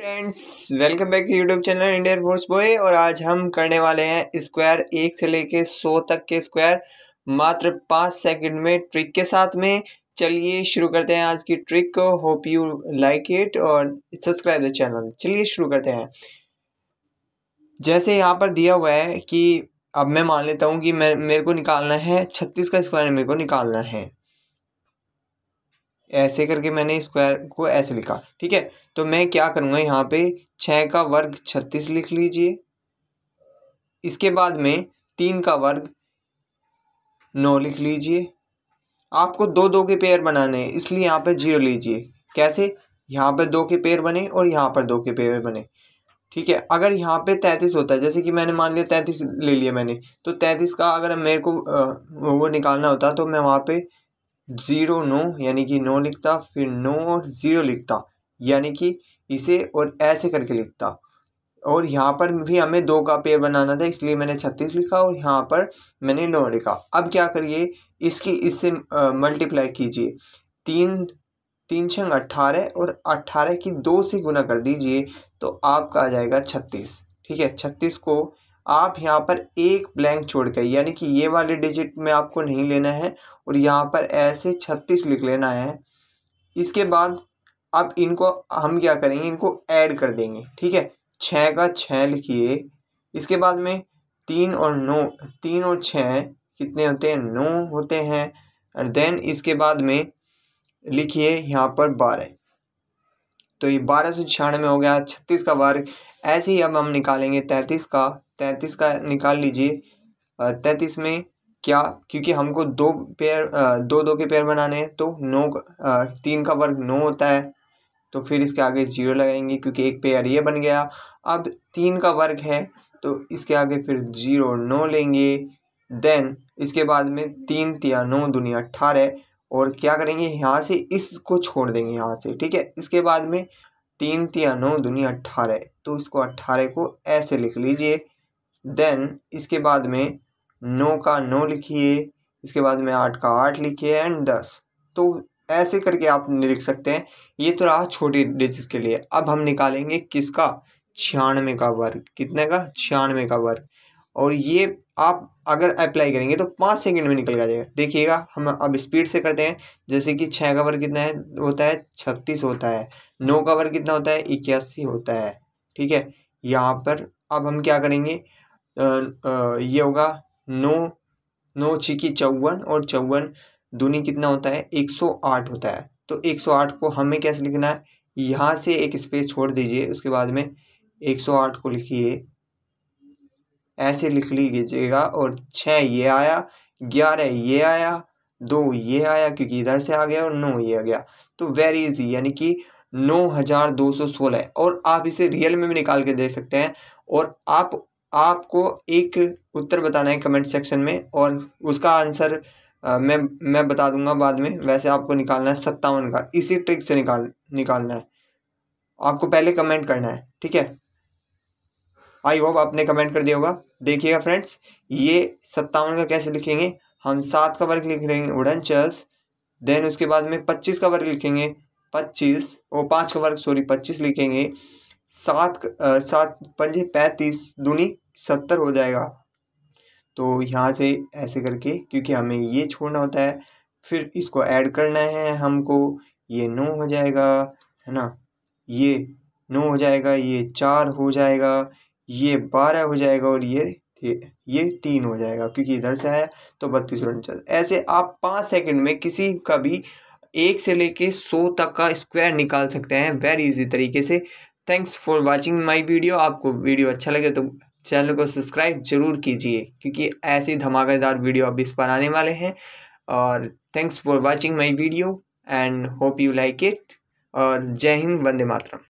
friends welcome back YouTube channel Indian force boy और आज हम करने वाले हैं स्क्वायर एक से लेके सौ तक के स्क्वायर मात्र पाँच सेकंड में ट्रिक के साथ में चलिए शुरू करते हैं आज की ट्रिक को होप यू लाइक इट और सब्सक्राइब द चैनल चलिए शुरू करते हैं जैसे यहाँ पर दिया हुआ है कि अब मैं मान लेता हूँ कि मैं मेरे को निकालना है छत्तीस का स्क्वायर मेरे को निकालना है ऐसे करके मैंने स्क्वायर को ऐसे लिखा ठीक है तो मैं क्या करूँगा यहाँ पे छः का वर्ग छत्तीस लिख लीजिए इसके बाद में तीन का वर्ग नौ लिख लीजिए आपको दो दो के पेयर बनाने हैं इसलिए यहाँ पर जीरो लीजिए कैसे यहाँ पर दो के पेयर बने और यहाँ पर दो के पेयर बने ठीक है अगर यहाँ पे तैंतीस होता है जैसे कि मैंने मान लिया तैंतीस ले लिया मैंने तो तैंतीस का अगर मेरे को वो निकालना होता तो मैं वहाँ पे ज़ीरो नौ यानी कि नौ लिखता फिर नौ और ज़ीरो लिखता यानी कि इसे और ऐसे करके लिखता और यहाँ पर भी हमें दो का पेयर बनाना था इसलिए मैंने छत्तीस लिखा और यहाँ पर मैंने नौ लिखा अब क्या करिए इसकी इससे मल्टीप्लाई कीजिए तीन तीन छंग अट्ठारह और अट्ठारह की दो से गुना कर दीजिए तो आपका आ जाएगा छत्तीस ठीक है छत्तीस को आप यहाँ पर एक ब्लैंक छोड़ के यानी कि ये वाले डिजिट में आपको नहीं लेना है और यहाँ पर ऐसे छत्तीस लिख लेना है इसके बाद अब इनको हम क्या करेंगे इनको ऐड कर देंगे ठीक है छः का छः लिखिए इसके बाद में तीन और नौ तीन और छः कितने होते हैं नौ होते हैं और देन इसके बाद में लिखिए यहाँ पर बारह तो ये बारह सौ छियानवे हो गया छत्तीस का वर्ग ऐसे ही अब हम निकालेंगे तैंतीस का तैंतीस का निकाल लीजिए तैंतीस में क्या क्योंकि हमको दो पेयर दो दो के पेयर बनाने हैं तो नौ तीन का वर्ग नौ होता है तो फिर इसके आगे जीरो लगाएंगे क्योंकि एक पेयर ये बन गया अब तीन का वर्ग है तो इसके आगे फिर जीरो नौ लेंगे देन इसके बाद में तीन तिया नौ दुनिया अट्ठारह और क्या करेंगे यहाँ से इसको छोड़ देंगे यहाँ से ठीक है इसके बाद में तीन तिया नौ दुनिया अट्ठारह तो इसको अट्ठारह को ऐसे लिख लीजिए देन इसके बाद में नौ का नौ लिखिए इसके बाद में आठ का आठ लिखिए एंड दस तो ऐसे करके आप लिख सकते हैं ये तो रहा छोटी डिजिट के लिए अब हम निकालेंगे किसका छियानवे का वर्ग कितने का छियानवे का वर्ग और ये आप अगर अप्लाई करेंगे तो पाँच सेकंड में निकल आ जाएगा देखिएगा हम अब स्पीड से करते हैं जैसे कि छः का वर्ग कितना है होता है छत्तीस होता है नौ का वर्ग कितना होता है इक्यासी होता है ठीक है यहाँ पर अब हम क्या करेंगे आ, आ, ये होगा नौ नौ छिकी चौवन और चौवन दूनी कितना होता है एक सौ आठ होता है तो एक सौ आठ को हमें कैसे लिखना है यहाँ से एक स्पेस छोड़ दीजिए उसके बाद में एक सौ आठ को लिखिए ऐसे लिख लीजिएगा और छः ये आया ग्यारह ये आया दो ये आया क्योंकि इधर से आ गया और नौ ये आ गया तो वेरी इजी यानी कि नौ हज़ार दो सौ सोलह और आप इसे रियल में भी निकाल के देख सकते हैं और आप आपको एक उत्तर बताना है कमेंट सेक्शन में और उसका आंसर आ, मैं मैं बता दूंगा बाद में वैसे आपको निकालना है सत्तावन का इसी ट्रिक से निकाल निकालना है आपको पहले कमेंट करना है ठीक है आई होप आपने कमेंट कर दिया होगा देखिएगा फ्रेंड्स ये सत्तावन का कैसे लिखेंगे हम सात का वर्ग लिख लेंगे उड़नचस देन उसके बाद में पच्चीस का वर्ग लिखेंगे पच्चीस और पाँच का वर्ग सॉरी पच्चीस लिखेंगे सात सात पंजे पैंतीस दूनी सत्तर हो जाएगा तो यहाँ से ऐसे करके क्योंकि हमें ये छोड़ना होता है फिर इसको ऐड करना है हमको ये नौ हो जाएगा है ना ये नौ हो जाएगा ये चार हो जाएगा ये बारह हो जाएगा और ये ये तीन हो जाएगा क्योंकि इधर से आया तो बत्तीस उनचास ऐसे आप पाँच सेकंड में किसी का भी एक से लेके सौ तक का स्क्वायर निकाल सकते हैं वेरी इजी तरीके से thanks for watching my video आपको वीडियो अच्छा लगे तो चैनल को सब्सक्राइब जरूर कीजिए क्योंकि ऐसे धमाकेदार वीडियो अब इस पर आने वाले हैं और thanks for watching my video and hope you like it और जय हिंद वंदे मातरम